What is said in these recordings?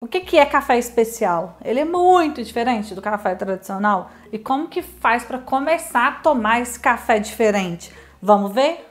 O que, que é café especial? Ele é muito diferente do café tradicional. E como que faz para começar a tomar esse café diferente? Vamos ver?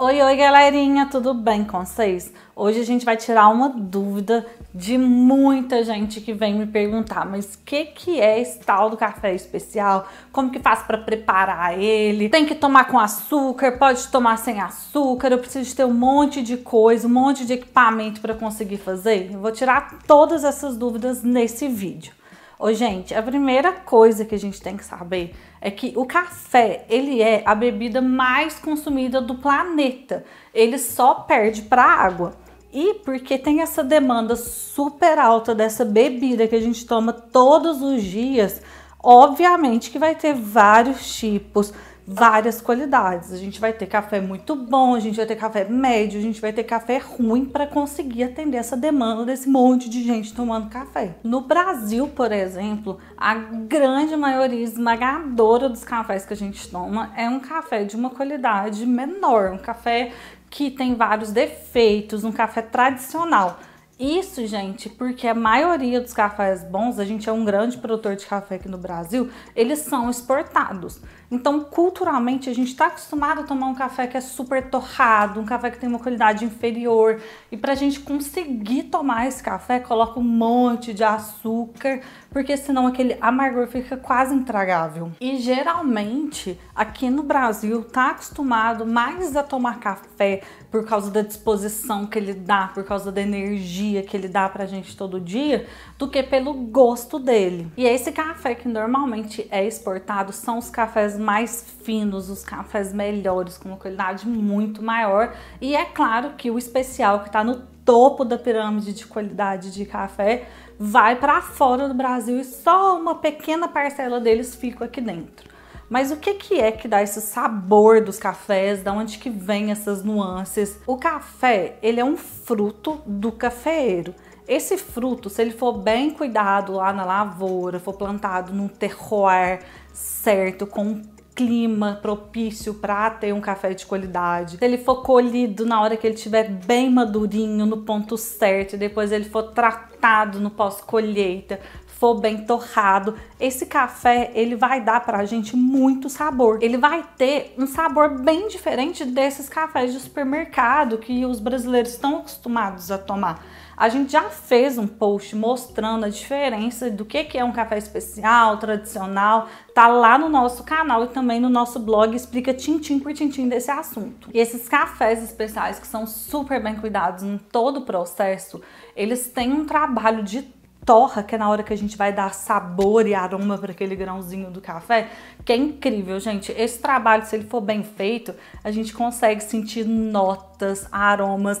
Oi, oi, galerinha, tudo bem com vocês? Hoje a gente vai tirar uma dúvida de muita gente que vem me perguntar, mas o que, que é esse tal do café especial? Como que faz para preparar ele? Tem que tomar com açúcar? Pode tomar sem açúcar? Eu preciso ter um monte de coisa, um monte de equipamento para conseguir fazer? Eu vou tirar todas essas dúvidas nesse vídeo. Ô, gente, a primeira coisa que a gente tem que saber é que o café, ele é a bebida mais consumida do planeta. Ele só perde para a água. E porque tem essa demanda super alta dessa bebida que a gente toma todos os dias, obviamente que vai ter vários tipos, várias qualidades. A gente vai ter café muito bom, a gente vai ter café médio, a gente vai ter café ruim para conseguir atender essa demanda desse monte de gente tomando café. No Brasil, por exemplo, a grande maioria esmagadora dos cafés que a gente toma é um café de uma qualidade menor, um café que tem vários defeitos, um café tradicional. Isso, gente, porque a maioria dos cafés bons, a gente é um grande produtor de café aqui no Brasil, eles são exportados. Então, culturalmente, a gente está acostumado a tomar um café que é super torrado, um café que tem uma qualidade inferior. E para a gente conseguir tomar esse café, coloca um monte de açúcar, porque senão aquele amargor fica quase intragável. E geralmente, aqui no Brasil, tá acostumado mais a tomar café por causa da disposição que ele dá, por causa da energia que ele dá pra gente todo dia, do que pelo gosto dele. E esse café que normalmente é exportado são os cafés mais finos, os cafés melhores, com uma qualidade muito maior. E é claro que o especial que está no topo da pirâmide de qualidade de café vai para fora do Brasil e só uma pequena parcela deles fica aqui dentro. Mas o que, que é que dá esse sabor dos cafés? Da onde que vem essas nuances? O café, ele é um fruto do cafeeiro. Esse fruto, se ele for bem cuidado lá na lavoura, for plantado num terroir certo, com um clima propício para ter um café de qualidade. Se ele for colhido na hora que ele estiver bem madurinho, no ponto certo, depois ele for tratado no pós-colheita, for bem torrado, esse café ele vai dar pra gente muito sabor. Ele vai ter um sabor bem diferente desses cafés de supermercado que os brasileiros estão acostumados a tomar. A gente já fez um post mostrando a diferença do que, é um café especial, tradicional. Tá lá no nosso canal e também no nosso blog, explica tintim por tintim desse assunto. E esses cafés especiais que são super bem cuidados em todo o processo, eles têm um trabalho de torra, que é na hora que a gente vai dar sabor e aroma para aquele grãozinho do café, que é incrível, gente. Esse trabalho, se ele for bem feito, a gente consegue sentir notas, aromas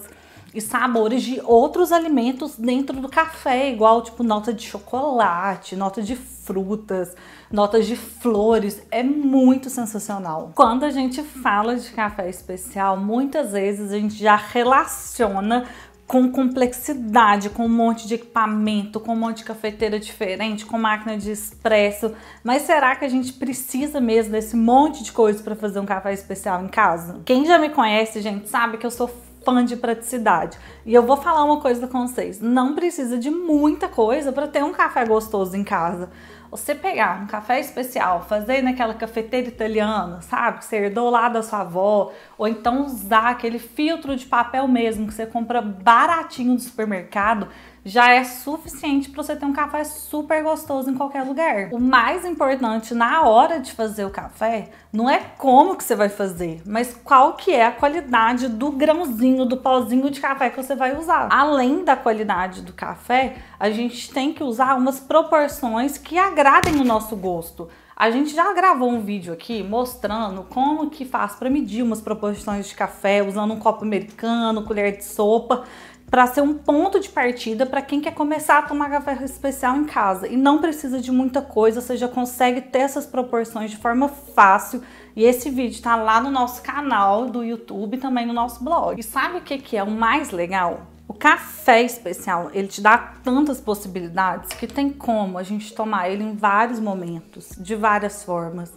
e sabores de outros alimentos dentro do café, igual tipo nota de chocolate, nota de frutas, notas de flores, é muito sensacional. Quando a gente fala de café especial, muitas vezes a gente já relaciona com complexidade, com um monte de equipamento, com um monte de cafeteira diferente, com máquina de espresso. Mas será que a gente precisa mesmo desse monte de coisa para fazer um café especial em casa? Quem já me conhece, gente, sabe que eu sou fã de praticidade. E eu vou falar uma coisa com vocês: não precisa de muita coisa para ter um café gostoso em casa você pegar um café especial, fazer naquela cafeteira italiana, sabe? Que você herdou lá da sua avó, ou então usar aquele filtro de papel mesmo que você compra baratinho do supermercado, já é suficiente para você ter um café super gostoso em qualquer lugar. O mais importante na hora de fazer o café não é como que você vai fazer, mas qual que é a qualidade do grãozinho, do pozinho de café que você vai usar. Além da qualidade do café, a gente tem que usar umas proporções que agradem o nosso gosto. A gente já gravou um vídeo aqui mostrando como que faz para medir umas proporções de café usando um copo americano, colher de sopa para ser um ponto de partida para quem quer começar a tomar café especial em casa e não precisa de muita coisa, você já consegue ter essas proporções de forma fácil. E esse vídeo está lá no nosso canal do YouTube e também no nosso blog. E sabe o que, que é o mais legal? O café especial, ele te dá tantas possibilidades que tem como a gente tomar ele em vários momentos, de várias formas.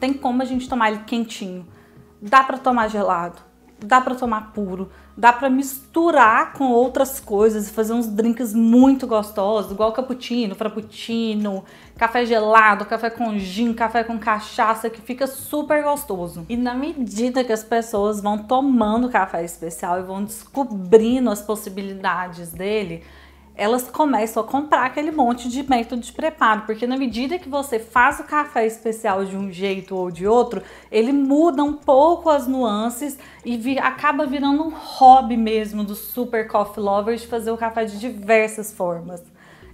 Tem como a gente tomar ele quentinho, dá para tomar gelado, dá para tomar puro, dá para misturar com outras coisas e fazer uns drinks muito gostosos, igual cappuccino, frappuccino, café gelado, café com gin, café com cachaça, que fica super gostoso. E na medida que as pessoas vão tomando café especial e vão descobrindo as possibilidades dele, elas começam a comprar aquele monte de método de preparo, porque na medida que você faz o café especial de um jeito ou de outro, ele muda um pouco as nuances e vi acaba virando um hobby mesmo dos super coffee lovers de fazer o café de diversas formas.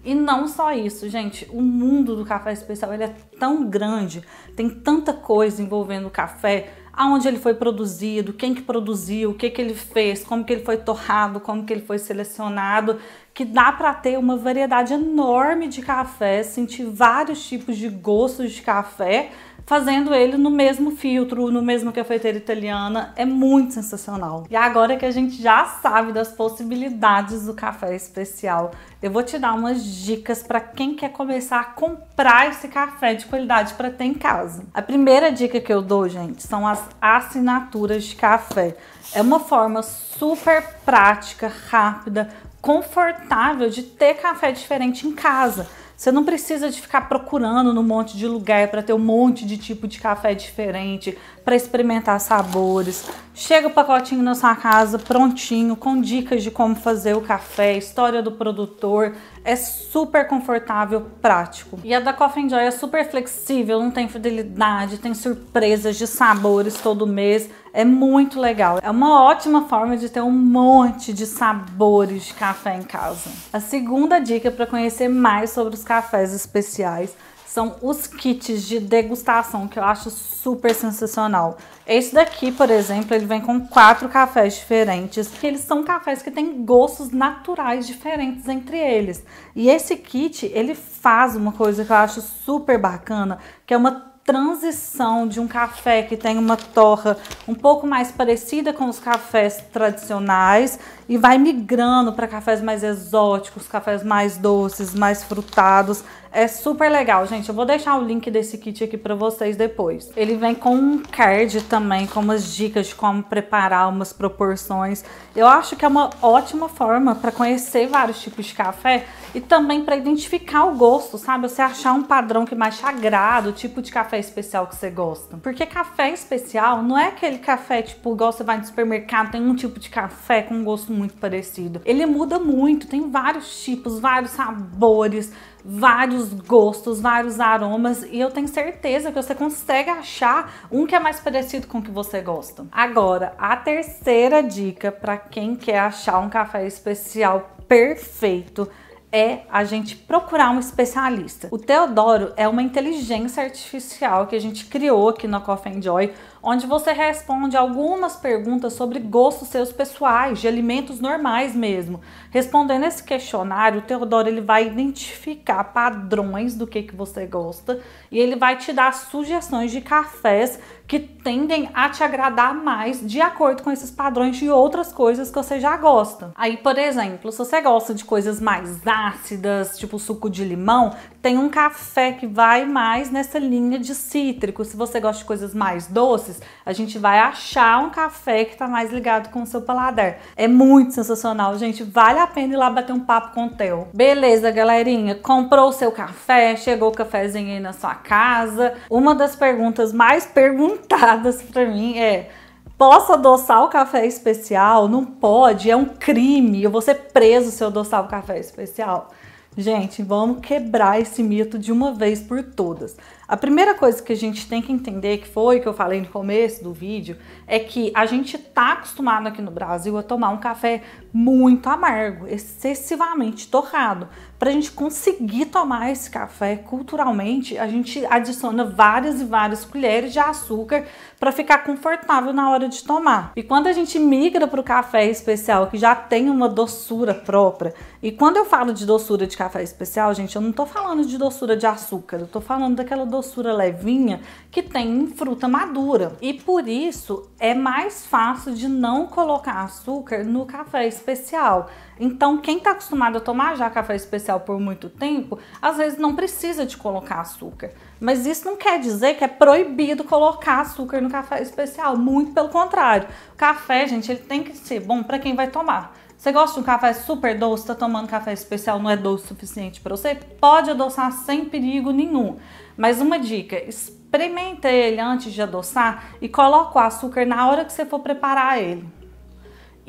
E não só isso, gente, o mundo do café especial ele é tão grande, tem tanta coisa envolvendo o café, aonde ele foi produzido, quem que produziu, o que que ele fez, como que ele foi torrado, como que ele foi selecionado, que dá para ter uma variedade enorme de café, sentir vários tipos de gostos de café, fazendo ele no mesmo filtro, no mesmo cafeteira italiana, é muito sensacional. E agora que a gente já sabe das possibilidades do café especial, eu vou te dar umas dicas para quem quer começar a comprar esse café de qualidade para ter em casa. A primeira dica que eu dou, gente, são as assinaturas de café. É uma forma super prática, rápida, confortável de ter café diferente em casa. Você não precisa de ficar procurando num monte de lugar para ter um monte de tipo de café diferente, para experimentar sabores. Chega o pacotinho na sua casa prontinho, com dicas de como fazer o café, história do produtor é super confortável, prático. E a da Coffee Joy é super flexível, não tem fidelidade, tem surpresas de sabores todo mês. É muito legal. É uma ótima forma de ter um monte de sabores de café em casa. A segunda dica para conhecer mais sobre os cafés especiais são os kits de degustação, que eu acho super sensacional. Esse daqui, por exemplo, ele vem com quatro cafés diferentes, que eles são cafés que têm gostos naturais diferentes entre eles. E esse kit, ele faz uma coisa que eu acho super bacana, que é uma transição de um café que tem uma torra um pouco mais parecida com os cafés tradicionais e vai migrando para cafés mais exóticos, cafés mais doces, mais frutados. É super legal, gente. Eu vou deixar o link desse kit aqui para vocês depois. Ele vem com um card também, com umas dicas de como preparar umas proporções. Eu acho que é uma ótima forma para conhecer vários tipos de café e também para identificar o gosto, sabe? Você achar um padrão que mais te agrada, o tipo de café especial que você gosta. Porque café especial não é aquele café tipo igual você vai no supermercado, tem um tipo de café com gosto muito parecido. Ele muda muito, tem vários tipos, vários sabores, vários gostos, vários aromas e eu tenho certeza que você consegue achar um que é mais parecido com o que você gosta. Agora, a terceira dica para quem quer achar um café especial perfeito é a gente procurar um especialista. O Teodoro é uma inteligência artificial que a gente criou aqui na Coffee Joy onde você responde algumas perguntas sobre gostos seus pessoais, de alimentos normais mesmo. Respondendo esse questionário, o Teodoro ele vai identificar padrões do que, que você gosta e ele vai te dar sugestões de cafés que tendem a te agradar mais de acordo com esses padrões de outras coisas que você já gosta. Aí, por exemplo, se você gosta de coisas mais ácidas, tipo suco de limão, tem um café que vai mais nessa linha de cítrico. Se você gosta de coisas mais doces, doces, a gente vai achar um café que tá mais ligado com o seu paladar. É muito sensacional, gente. Vale a pena ir lá bater um papo com o Theo. Beleza, galerinha. Comprou o seu café, chegou o cafezinho aí na sua casa. Uma das perguntas mais perguntadas para mim é posso adoçar o café especial? Não pode, é um crime. Eu vou ser preso se eu adoçar o café especial. Gente, vamos quebrar esse mito de uma vez por todas. A primeira coisa que a gente tem que entender, que foi que eu falei no começo do vídeo, é que a gente está acostumado aqui no Brasil a tomar um café muito amargo, excessivamente torrado. Para a gente conseguir tomar esse café culturalmente, a gente adiciona várias e várias colheres de açúcar para ficar confortável na hora de tomar. E quando a gente migra para o café especial, que já tem uma doçura própria, e quando eu falo de doçura de café especial, gente, eu não estou falando de doçura de açúcar, eu estou falando daquela doçura levinha que tem em fruta madura. E por isso é mais fácil de não colocar açúcar no café especial especial. Então, quem está acostumado a tomar já café especial por muito tempo, às vezes não precisa de colocar açúcar. Mas isso não quer dizer que é proibido colocar açúcar no café especial. Muito pelo contrário. O café, gente, ele tem que ser bom para quem vai tomar. Você gosta de um café super doce, está tomando café especial, não é doce o suficiente para você? Pode adoçar sem perigo nenhum. Mas uma dica, experimenta ele antes de adoçar e coloca o açúcar na hora que você for preparar ele.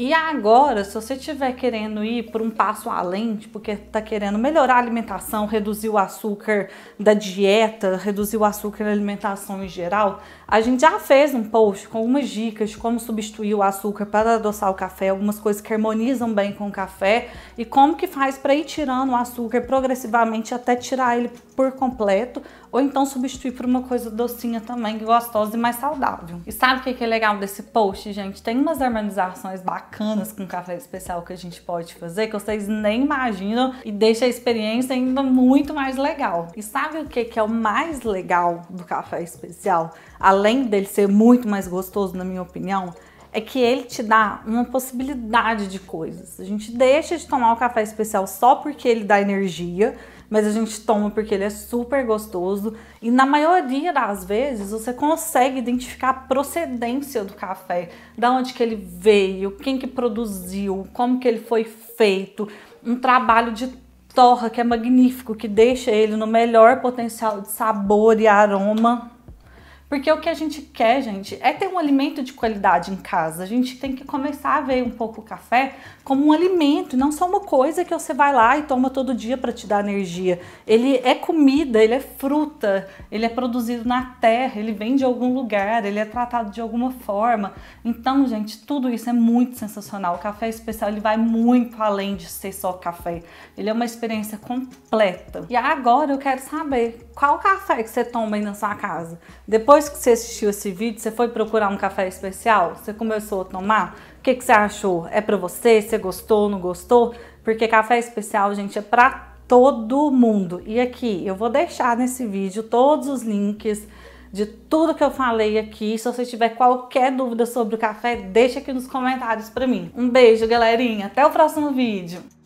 E agora, se você estiver querendo ir por um passo além, porque tipo, está querendo melhorar a alimentação, reduzir o açúcar da dieta, reduzir o açúcar na alimentação em geral, a gente já fez um post com algumas dicas de como substituir o açúcar para adoçar o café, algumas coisas que harmonizam bem com o café e como que faz para ir tirando o açúcar progressivamente até tirar ele por completo ou então substituir por uma coisa docinha também, gostosa e mais saudável. E sabe o que é legal desse post, gente? Tem umas harmonizações bacanas com café especial que a gente pode fazer que vocês nem imaginam e deixa a experiência ainda muito mais legal. E sabe o que é o mais legal do café especial? além dele ser muito mais gostoso, na minha opinião, é que ele te dá uma possibilidade de coisas. A gente deixa de tomar o café especial só porque ele dá energia, mas a gente toma porque ele é super gostoso e na maioria das vezes você consegue identificar a procedência do café, da onde que ele veio, quem que produziu, como que ele foi feito, um trabalho de torra que é magnífico, que deixa ele no melhor potencial de sabor e aroma porque o que a gente quer, gente, é ter um alimento de qualidade em casa. A gente tem que começar a ver um pouco o café como um alimento, não só uma coisa que você vai lá e toma todo dia para te dar energia. Ele é comida, ele é fruta, ele é produzido na terra, ele vem de algum lugar, ele é tratado de alguma forma. Então, gente, tudo isso é muito sensacional. O café especial, ele vai muito além de ser só café. Ele é uma experiência completa. E agora eu quero saber qual café que você toma aí na sua casa. Depois depois que você assistiu esse vídeo, você foi procurar um café especial? Você começou a tomar? O que, que você achou? É para você? Você gostou? Não gostou? Porque café especial, gente, é para todo mundo. E aqui eu vou deixar nesse vídeo todos os links de tudo que eu falei aqui. Se você tiver qualquer dúvida sobre o café, deixa aqui nos comentários para mim. Um beijo, galerinha. Até o próximo vídeo.